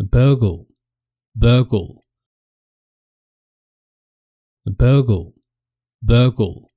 burgle, burgle, burgle, burgle.